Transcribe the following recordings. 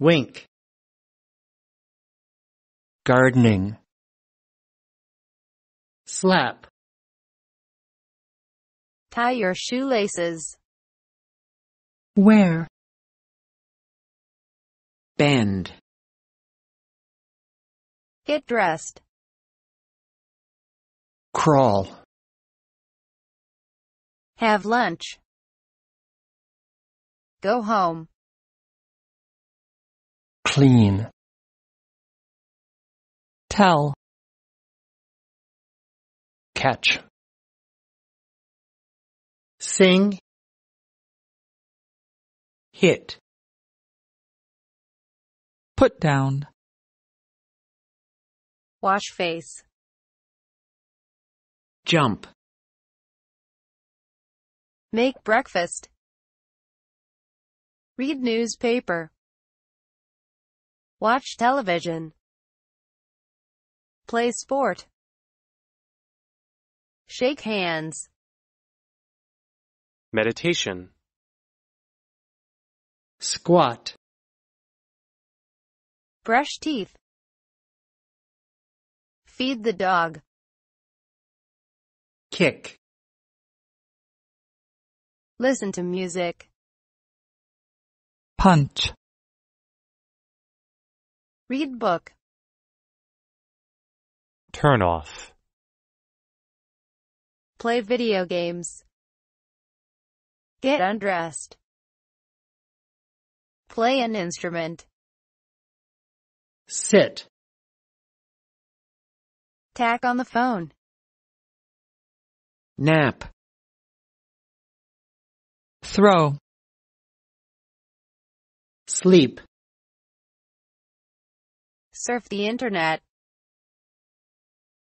Wink. Gardening. Slap. Tie your shoelaces. Wear. Bend. Get dressed. Crawl. Have lunch. Go home clean. Tell. Catch. Sing. Hit. Put down. Wash face. Jump. Make breakfast. Read newspaper watch television, play sport, shake hands, meditation, squat, brush teeth, feed the dog, kick, listen to music, punch, Read book. Turn off. Play video games. Get undressed. Play an instrument. Sit. Tack on the phone. Nap. Throw. Sleep. Surf the internet.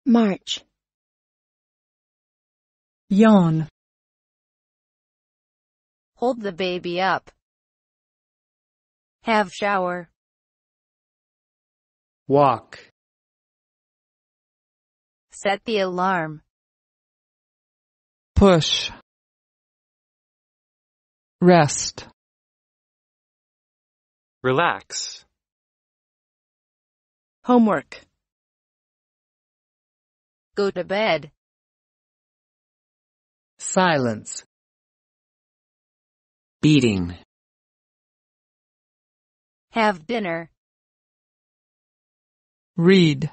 March. Yawn. Hold the baby up. Have shower. Walk. Set the alarm. Push. Rest. Relax. Homework. Go to bed. Silence. Beating. Have dinner. Read.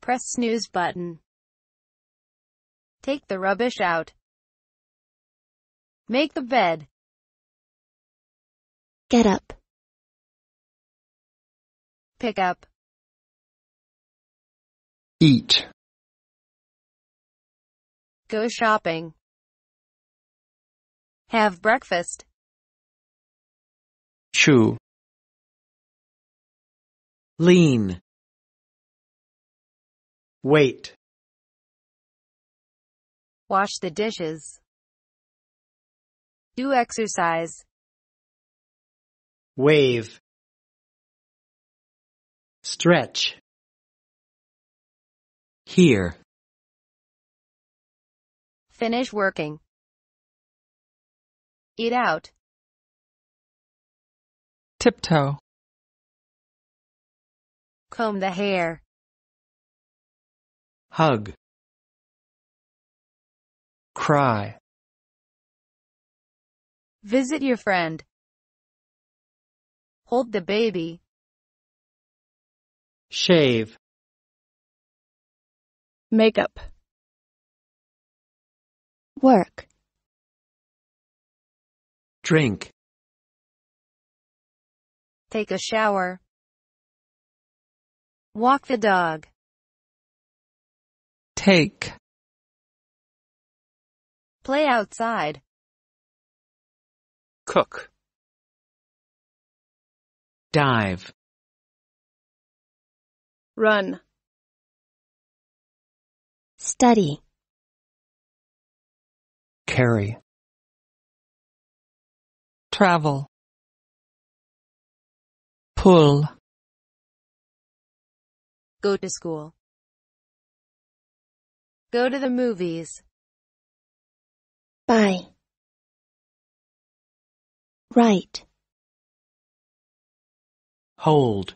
Press snooze button. Take the rubbish out. Make the bed. Get up pick up, eat, go shopping, have breakfast, chew, lean, wait, wash the dishes, do exercise, wave, stretch here finish working eat out tiptoe comb the hair hug cry visit your friend hold the baby shave makeup work drink take a shower walk the dog take play outside cook dive Run. Study. Carry. Travel. Pull. Go to school. Go to the movies. Buy. Right. Hold.